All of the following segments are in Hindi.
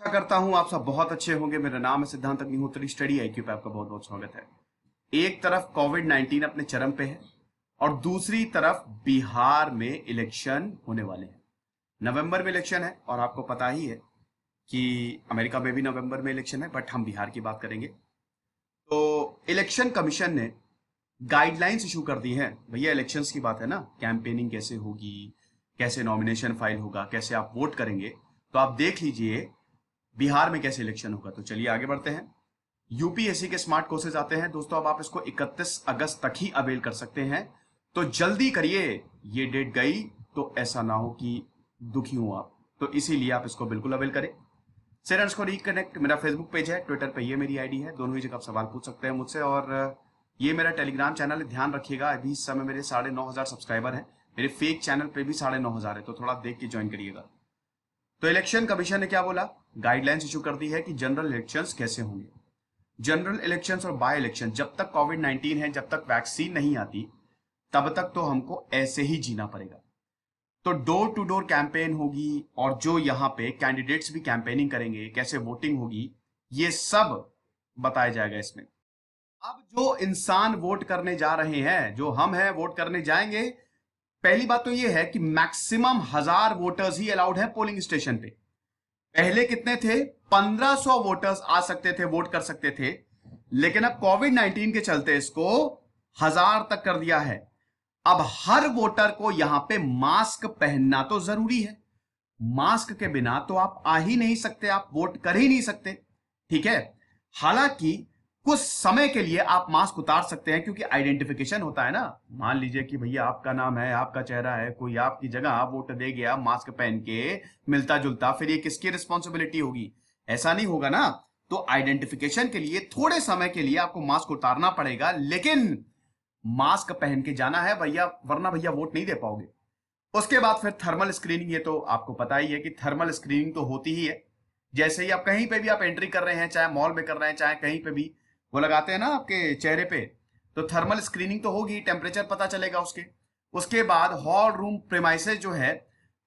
आशा करता हूं आप सब बहुत अच्छे होंगे मेरा नाम है सिद्धांत अग्निहोत्री स्टडी आई पे आपका बहुत बहुत स्वागत है एक तरफ कोविड नाइन्टीन अपने चरम पे है और दूसरी तरफ बिहार में इलेक्शन होने वाले हैं नवंबर में इलेक्शन है और आपको पता ही है कि अमेरिका में भी नवंबर में इलेक्शन है बट हम बिहार की बात करेंगे तो इलेक्शन कमीशन ने गाइडलाइंस इशू कर दी हैं भैया इलेक्शन की बात है ना कैंपेनिंग कैसे होगी कैसे नॉमिनेशन फाइल होगा कैसे आप वोट करेंगे तो आप देख लीजिए बिहार में कैसे इलेक्शन होगा तो चलिए आगे बढ़ते हैं यूपीएससी के स्मार्ट कोर्सेज आते हैं दोस्तों अब आप इसको 31 अगस्त तक ही अवेल कर सकते हैं तो जल्दी करिए ये डेट गई तो ऐसा ना हो कि दुखी हो आप तो इसीलिए आप इसको बिल्कुल अवेल करें सेरंस को रिकनेक्ट मेरा फेसबुक पेज है ट्विटर पे ये मेरी आईडी है दोनों ही जगह आप सवाल पूछ सकते हैं मुझसे और ये मेरा टेलीग्राम चैनल है ध्यान रखिएगा अभी इस समय मेरे साढ़े नौ हजार सब्सक्राइबर हैं मेरे फेक चैनल पे भी साढ़े नौ हजार है तो थोड़ा देख के ज्वाइन करिएगा तो इलेक्शन कमीशन ने क्या बोला गाइडलाइंस इशू कर दी है कि जनरल इलेक्शन कैसे होंगे जनरल इलेक्शन और बाय इलेक्शन जब तक कोविड 19 है जब तक वैक्सीन नहीं आती तब तक तो हमको ऐसे ही जीना पड़ेगा तो डोर टू डोर कैंपेन होगी और जो यहां पे कैंडिडेट्स भी कैंपेनिंग करेंगे कैसे वोटिंग होगी ये सब बताया जाएगा इसमें अब जो इंसान वोट करने जा रहे हैं जो हम हैं वोट करने जाएंगे पहली बात तो ये है कि मैक्सिमम हजार वोटर्स ही अलाउड है पोलिंग स्टेशन पे पहले कितने थे 1500 वोटर्स आ सकते थे वोट कर सकते थे लेकिन अब कोविड 19 के चलते इसको हजार तक कर दिया है अब हर वोटर को यहां पे मास्क पहनना तो जरूरी है मास्क के बिना तो आप आ ही नहीं सकते आप वोट कर ही नहीं सकते ठीक है हालांकि कुछ समय के लिए आप मास्क उतार सकते हैं क्योंकि आइडेंटिफिकेशन होता है ना मान लीजिए कि भैया आपका नाम है आपका चेहरा है कोई आपकी जगह वोट दे गया मास्क पहन के मिलता जुलता फिर ये किसकी रिस्पॉन्सिबिलिटी होगी ऐसा नहीं होगा ना तो आइडेंटिफिकेशन के लिए थोड़े समय के लिए आपको मास्क उतारना पड़ेगा लेकिन मास्क पहन के जाना है भैया वरना भैया वोट नहीं दे पाओगे उसके बाद फिर थर्मल स्क्रीनिंग ये तो आपको पता ही है कि थर्मल स्क्रीनिंग तो होती ही है जैसे ही आप कहीं पे भी आप एंट्री कर रहे हैं चाहे मॉल में कर रहे हैं चाहे कहीं पे भी वो लगाते हैं ना आपके चेहरे पे तो थर्मल स्क्रीनिंग तो होगी टेम्परेचर पता चलेगा उसके उसके बाद हॉल रूम प्रेमाइसेस जो है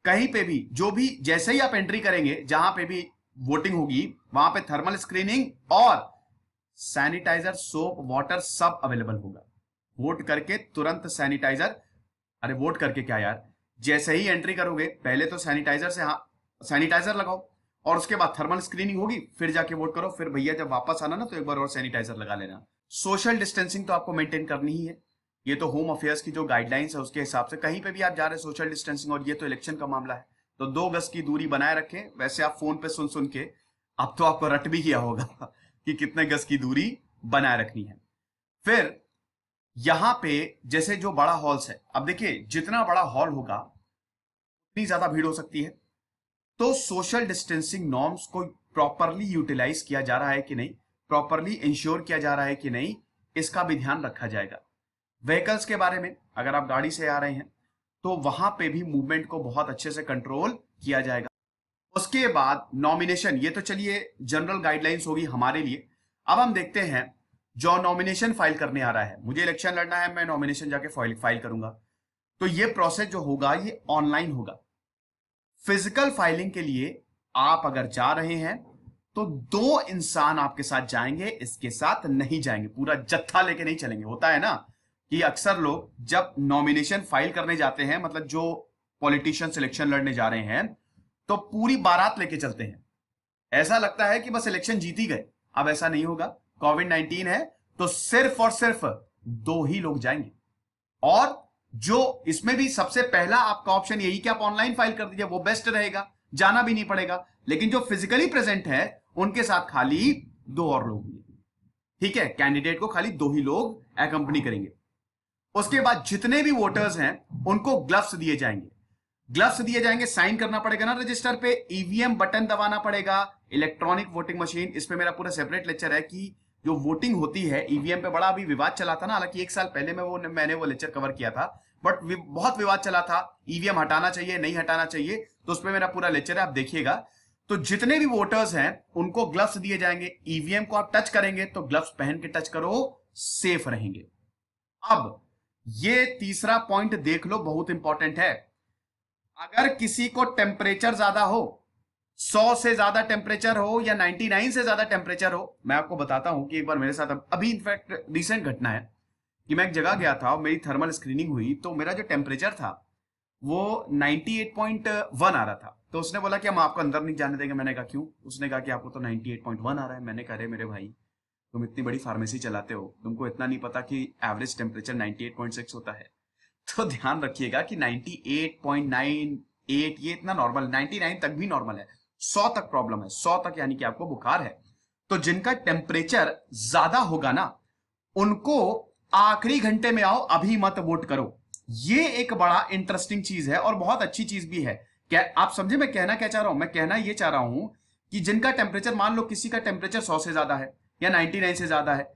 कहीं पे भी जो भी जैसे ही आप एंट्री करेंगे जहां पे भी वोटिंग होगी वहां पे थर्मल स्क्रीनिंग और सैनिटाइजर सोप वाटर सब अवेलेबल होगा वोट करके तुरंत सैनिटाइजर अरे वोट करके क्या यार जैसे ही एंट्री करोगे पहले तो सैनिटाइजर से हाँ सैनिटाइजर लगाओ और उसके बाद थर्मल स्क्रीनिंग होगी फिर जाके वोट करो फिर भैया जब वापस आना ना तो एक बार और सैनिटाइजर लगा लेना सोशल डिस्टेंसिंग तो आपको मेंटेन करनी ही है ये तो होम अफेयर्स की जो गाइडलाइंस है उसके हिसाब से कहीं पे भी आप जा रहे हैं सोशल डिस्टेंसिंग और ये तो इलेक्शन का मामला है तो दो गज की दूरी बनाए रखें वैसे आप फोन पे सुन सुन के अब तो आपको रट भी किया होगा कि कितने गज की दूरी बनाए रखनी है फिर यहां पे जैसे जो बड़ा हॉल्स है अब देखिए जितना बड़ा हॉल होगा उतनी ज्यादा भीड़ हो सकती है तो सोशल डिस्टेंसिंग नॉर्म्स को प्रॉपरली यूटिलाइज किया जा रहा है कि नहीं प्रॉपरली इंश्योर किया जा रहा है कि नहीं इसका भी ध्यान रखा जाएगा व्हीकल्स के बारे में अगर आप गाड़ी से आ रहे हैं तो वहां पे भी मूवमेंट को बहुत अच्छे से कंट्रोल किया जाएगा उसके बाद नॉमिनेशन ये तो चलिए जनरल गाइडलाइंस होगी हमारे लिए अब हम देखते हैं जो नॉमिनेशन फाइल करने आ रहा है मुझे इलेक्शन लड़ना है मैं नॉमिनेशन जाके फाइल फाइल करूंगा तो ये प्रोसेस जो होगा ये ऑनलाइन होगा फिजिकल फाइलिंग के लिए आप अगर जा रहे हैं तो दो इंसान आपके साथ जाएंगे इसके साथ नहीं जाएंगे पूरा जत्था लेके नहीं चलेंगे होता है ना कि अक्सर लोग जब नॉमिनेशन फाइल करने जाते हैं मतलब जो पॉलिटिशियन सिलेक्शन लड़ने जा रहे हैं तो पूरी बारात लेके चलते हैं ऐसा लगता है कि बस इलेक्शन जीत ही गए अब ऐसा नहीं होगा कोविड नाइनटीन है तो सिर्फ और सिर्फ दो ही लोग जाएंगे और जो इसमें भी सबसे पहला आपका ऑप्शन यही कि आप ऑनलाइन फाइल कर दीजिए वो बेस्ट रहेगा जाना भी नहीं पड़ेगा लेकिन जो फिजिकली प्रेजेंट है उनके साथ खाली दो और लोग होंगे ठीक है कैंडिडेट को खाली दो ही लोग अकंपनी करेंगे उसके बाद जितने भी वोटर्स हैं उनको ग्लव्स दिए जाएंगे ग्लव्स दिए जाएंगे साइन करना पड़ेगा ना रजिस्टर पे ईवीएम e बटन दबाना पड़ेगा इलेक्ट्रॉनिक वोटिंग मशीन इसमें मेरा पूरा सेपरेट लेक्चर है कि जो वोटिंग होती है ईवीएम e पे बड़ा अभी विवाद चला था ना हालांकि एक साल पहले में वो मैंने वो लेक्चर कवर किया था बट बहुत विवाद चला था ईवीएम e हटाना चाहिए नहीं हटाना चाहिए तो उसपे मेरा पूरा लेक्चर है आप देखिएगा तो जितने भी वोटर्स हैं उनको ग्लव्स दिए जाएंगे ईवीएम e को आप टच करेंगे तो ग्लव्स पहन के टच करो सेफ रहेंगे अब ये तीसरा पॉइंट देख लो बहुत इंपॉर्टेंट है अगर किसी को टेम्परेचर ज्यादा हो 100 से ज्यादा टेम्परेचर हो या 99 से ज्यादा टेम्परेचर हो मैं आपको बताता हूं कि एक बार मेरे साथ अभी इनफैक्ट रिसेंट घटना है कि मैं एक जगह गया था और मेरी थर्मल स्क्रीनिंग हुई तो मेरा जो टेम्परेचर था वो 98.1 आ रहा था तो उसने बोला कि हम आपको अंदर नहीं जाने देंगे मैंने कहा क्यों उसने कहा कि आपको तो 98.1 आ रहा है मैंने कहा रहे मेरे भाई तुम इतनी बड़ी फार्मेसी चलाते हो तुमको इतना नहीं पता कि एवरेज टेम्परेचर 98.6 होता है तो ध्यान रखिएगा कि 98.98 ये इतना नॉर्मल 99 तक भी नॉर्मल है सौ तक प्रॉब्लम है सौ तक यानी कि आपको बुखार है तो जिनका टेम्परेचर ज्यादा होगा ना उनको आखिरी घंटे में आओ अभी मत वोट करो ये एक बड़ा इंटरेस्टिंग चीज है और बहुत अच्छी चीज भी है क्या आप समझे मैं कहना क्या चाह रहा हूं मैं कहना यह चाह रहा हूं कि जिनका टेम्परेचर मान लो किसी का टेम्परेचर सौ से ज्यादा है या नाइनटी नाइन से ज्यादा है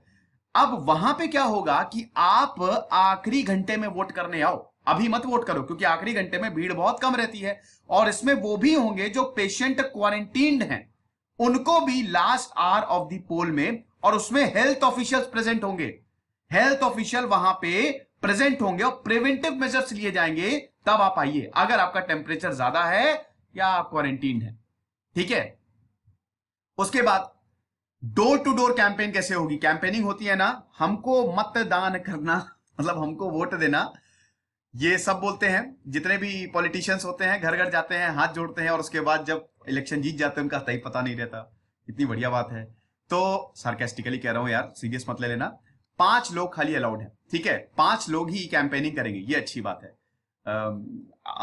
अब वहां पे क्या होगा कि आप आखिरी घंटे में वोट करने आओ अभी मत वोट करो क्योंकि आखिरी घंटे में भीड़ बहुत कम रहती है और इसमें वो भी होंगे जो पेशेंट क्वारंटीन हैं उनको भी last hour of the poll में और उसमें हेल्थ ऑफिशियल्स प्रेजेंट होंगे हेल्थ ऑफिशियल वहां पे प्रेजेंट होंगे और प्रिवेंटिव मेजर्स लिए जाएंगे तब आप आइए अगर आपका टेम्परेचर ज्यादा है या आप क्वारंटीन है ठीक है उसके बाद डोर टू डोर कैंपेन कैसे होगी कैंपेनिंग होती है ना हमको मतदान करना मतलब हमको वोट देना ये सब बोलते हैं जितने भी पॉलिटिशियंस होते हैं घर घर जाते हैं हाथ जोड़ते हैं और उसके बाद जब इलेक्शन जीत जाते हैं उनका तय पता नहीं रहता इतनी बढ़िया बात है तो सार्केस्टिकली कह रहा हूं यार सीरियस मत ले लेना पांच लोग खाली अलाउड है ठीक है पांच लोग ही कैंपेनिंग करेंगे ये अच्छी बात है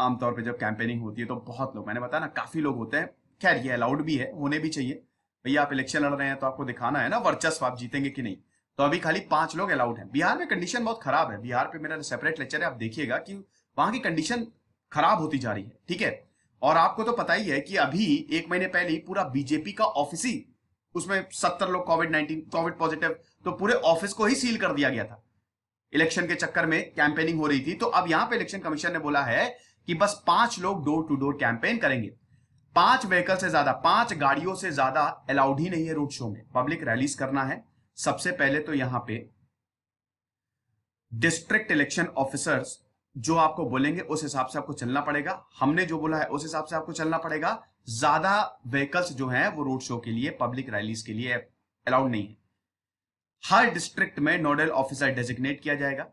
आमतौर पर जब कैंपेनिंग होती है तो बहुत लोग मैंने बताया ना काफी लोग होते हैं खैर ये अलाउड भी है होने भी चाहिए भैया आप इलेक्शन लड़ रहे हैं तो आपको दिखाना है ना वर्चस्व आप जीतेंगे कि नहीं तो अभी खाली पांच लोग अलाउड हैं बिहार में कंडीशन बहुत खराब है बिहार पे मेरा सेपरेट लेक्चर है आप देखिएगा कि वहां की कंडीशन खराब होती जा रही है ठीक है और आपको तो पता ही है कि अभी एक महीने पहले ही पूरा बीजेपी का ऑफिस ही उसमें सत्तर लोग कोविड नाइन्टीन कोविड पॉजिटिव तो पूरे ऑफिस को ही सील कर दिया गया था इलेक्शन के चक्कर में कैंपेनिंग हो रही थी तो अब यहां पे इलेक्शन कमीशन ने बोला है कि बस पांच लोग डोर टू डोर कैंपेन करेंगे पांच व्हीकल से ज्यादा पांच गाड़ियों से ज्यादा अलाउड ही नहीं है रोड शो में पब्लिक रैलीज करना है सबसे पहले तो यहां पे डिस्ट्रिक्ट इलेक्शन ऑफिसर्स जो आपको बोलेंगे उस हिसाब से आपको चलना पड़ेगा हमने जो बोला है उस हिसाब से आपको चलना पड़ेगा ज्यादा व्हीकल्स जो हैं वो रोड शो के लिए पब्लिक रैलीज के लिए अलाउड नहीं है हर डिस्ट्रिक्ट में नोडल ऑफिसर डेजिग्नेट किया जाएगा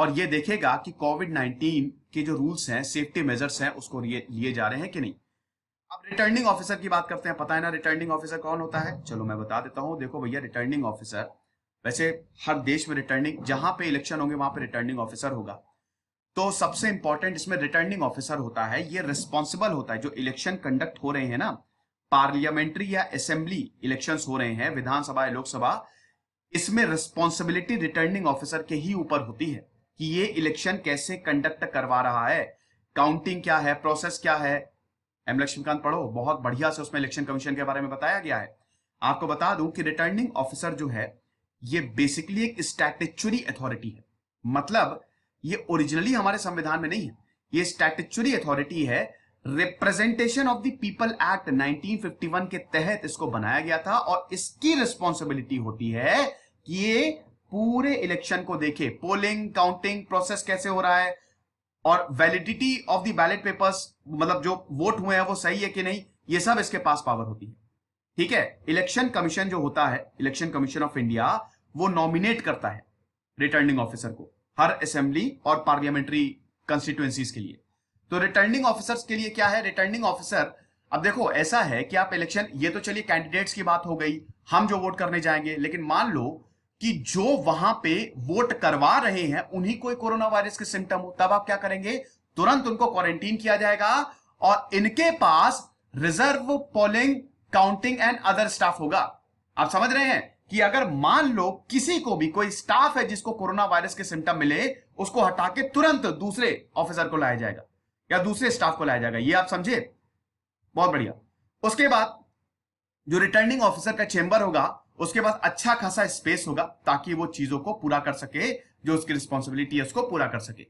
और ये देखेगा कि कोविड 19 के जो रूल्स हैं सेफ्टी मेजर्स हैं उसको लिए जा रहे हैं कि नहीं अब रिटर्निंग ऑफिसर की बात करते हैं पता है ना रिटर्निंग ऑफिसर कौन होता है चलो मैं बता देता हूँ देखो भैया रिटर्निंग ऑफिसर वैसे हर देश में रिटर्निंग जहां पे इलेक्शन होंगे वहां पे रिटर्निंग ऑफिसर होगा तो सबसे इंपॉर्टेंट इसमें रिटर्निंग ऑफिसर होता है ये रिस्पॉन्सिबल होता है जो इलेक्शन कंडक्ट हो रहे हैं ना पार्लियामेंट्री या असेंबली इलेक्शन हो रहे हैं विधानसभा या लोकसभा इसमें रिस्पॉन्सिबिलिटी रिटर्निंग ऑफिसर के ही ऊपर होती है कि ये इलेक्शन कैसे कंडक्ट करवा रहा है काउंटिंग क्या है प्रोसेस क्या है एम लक्ष्मीकांत पढ़ो बहुत बढ़िया से उसमें इलेक्शन कमीशन के बारे में बताया गया है आपको बता दूं कि रिटर्निंग ऑफिसर जो है ये बेसिकली एक स्टैटेचुरी अथॉरिटी है मतलब ये ओरिजिनली हमारे संविधान में नहीं है ये स्टैटेचुरी अथॉरिटी है representation of the people act 1951 के तहत इसको बनाया गया था और इसकी रिस्पॉन्सिबिलिटी होती है कि ये पूरे इलेक्शन को देखे पोलिंग काउंटिंग प्रोसेस कैसे हो रहा है और validity of the ballot papers मतलब जो वोट हुए हैं वो सही है कि नहीं ये सब इसके पास पावर होती है ठीक है इलेक्शन कमीशन जो होता है इलेक्शन कमीशन ऑफ इंडिया वो नॉमिनेट करता है रिटर्निंग ऑफिसर को हर असेंबली और पार्लियामेंट्री कंस्टिट्यूएंसीज के लिए तो रिटर्निंग ऑफिसर के लिए क्या है रिटर्निंग ऑफिसर अब देखो ऐसा है कि आप इलेक्शन ये तो चलिए कैंडिडेट्स की बात हो गई हम जो वोट करने जाएंगे लेकिन मान लो कि जो वहां पे वोट करवा रहे हैं उन्हीं कोई कोरोना वायरस के सिम्टम हो तब आप क्या करेंगे तुरंत उनको क्वारंटीन किया जाएगा और इनके पास reserve polling counting and other staff होगा आप समझ रहे हैं कि अगर मान लो किसी को भी कोई स्टाफ है जिसको कोरोना वायरस के सिम्टम मिले उसको हटा के तुरंत दूसरे ऑफिसर को लाया जाएगा या दूसरे स्टाफ को लाया जाएगा ये आप समझे बहुत बढ़िया उसके बाद जो रिटर्निंग ऑफिसर का चेंबर होगा उसके पास अच्छा खासा स्पेस होगा ताकि वो चीजों को पूरा कर सके जो उसकी रिस्पॉन्सिबिलिटी है उसको पूरा कर सके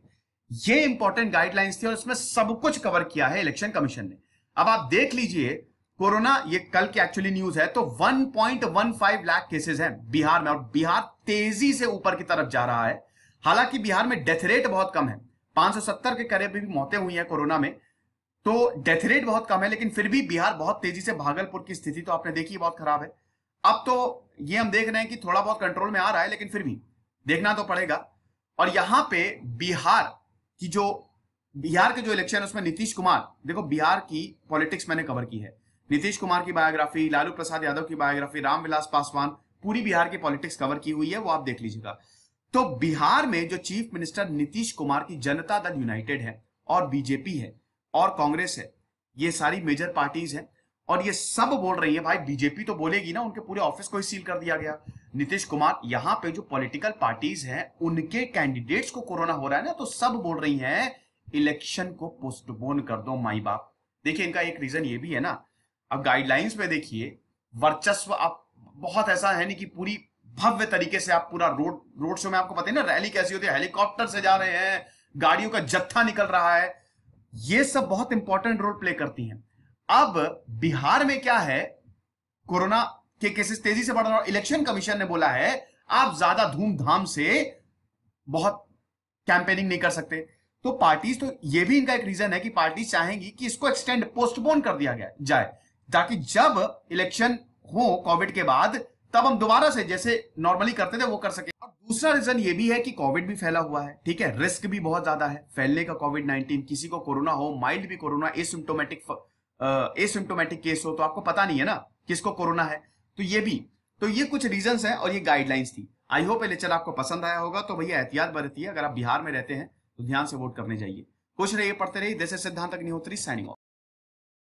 ये इंपॉर्टेंट गाइडलाइंस थी और इसमें सब कुछ कवर किया है इलेक्शन कमीशन ने अब आप देख लीजिए कोरोना ये कल की एक्चुअली न्यूज है तो 1.15 लाख केसेस हैं बिहार में और बिहार तेजी से ऊपर की तरफ जा रहा है हालांकि बिहार में डेथ रेट बहुत कम है 570 के करीब भी मौतें हुई हैं कोरोना में तो डेथ रेट बहुत कम है लेकिन फिर भी बिहार बहुत तेजी से भागलपुर की स्थिति तो आपने देखी बहुत खराब है अब तो ये हम देख रहे हैं कि थोड़ा बहुत कंट्रोल में आ रहा है लेकिन फिर भी देखना तो पड़ेगा और यहां पे बिहार की जो बिहार के जो इलेक्शन है उसमें नीतीश कुमार देखो बिहार की पॉलिटिक्स मैंने कवर की है नीतीश कुमार की बायोग्राफी लालू प्रसाद यादव की बायोग्राफी रामविलास पासवान पूरी बिहार की पॉलिटिक्स कवर की हुई है वो आप देख लीजिएगा तो बिहार में जो चीफ मिनिस्टर नीतीश कुमार की जनता दल यूनाइटेड है और बीजेपी है और कांग्रेस है ये सारी मेजर पार्टीज हैं और ये सब बोल रही है भाई बीजेपी तो बोलेगी ना उनके पूरे ऑफिस को ही सील कर दिया गया नीतीश कुमार यहां पे जो पॉलिटिकल पार्टीज हैं उनके कैंडिडेट्स को कोरोना हो रहा है ना तो सब बोल रही हैं इलेक्शन को पोस्टपोन कर दो माई बाप देखिए इनका एक रीजन ये भी है ना अब गाइडलाइंस में देखिए वर्चस्व आप बहुत ऐसा है ना कि पूरी भव्य तरीके से आप पूरा रोड रोड शो में आपको पता है ना रैली कैसी होती है हेलीकॉप्टर से जा रहे हैं गाड़ियों का जत्था निकल रहा है ये सब बहुत इंपॉर्टेंट रोल प्ले करती हैं अब बिहार में क्या है कोरोना के केसेस तेजी से बढ़ रहे हैं इलेक्शन कमीशन ने बोला है आप ज्यादा धूमधाम से बहुत कैंपेनिंग नहीं कर सकते तो पार्टीज तो ये भी इनका एक रीजन है कि पार्टी चाहेंगी कि इसको एक्सटेंड पोस्टपोन कर दिया गया जाए ताकि जब इलेक्शन हो कोविड के बाद तब हम दोबारा से जैसे नॉर्मली करते थे वो कर सके और दूसरा रीजन ये भी है कि कोविड भी फैला हुआ है ठीक है रिस्क भी बहुत ज्यादा है फैलने का कोविड नाइनटीन किसी को कोरोना हो माइल्ड भी कोरोना एसिम्टोमेटिक एसिम्टोमेटिक केस हो तो आपको पता नहीं है ना किसको कोरोना है तो ये भी तो ये कुछ रीजन है और ये गाइडलाइंस थी आई होप लेक्चर आपको पसंद आया होगा तो भैया एहतियात बरती है अगर आप बिहार में रहते हैं तो ध्यान से वोट करने जाइए खुश रहिए पढ़ते रहिए जैसे सिद्धांत अग्निहोत्री साइनिंग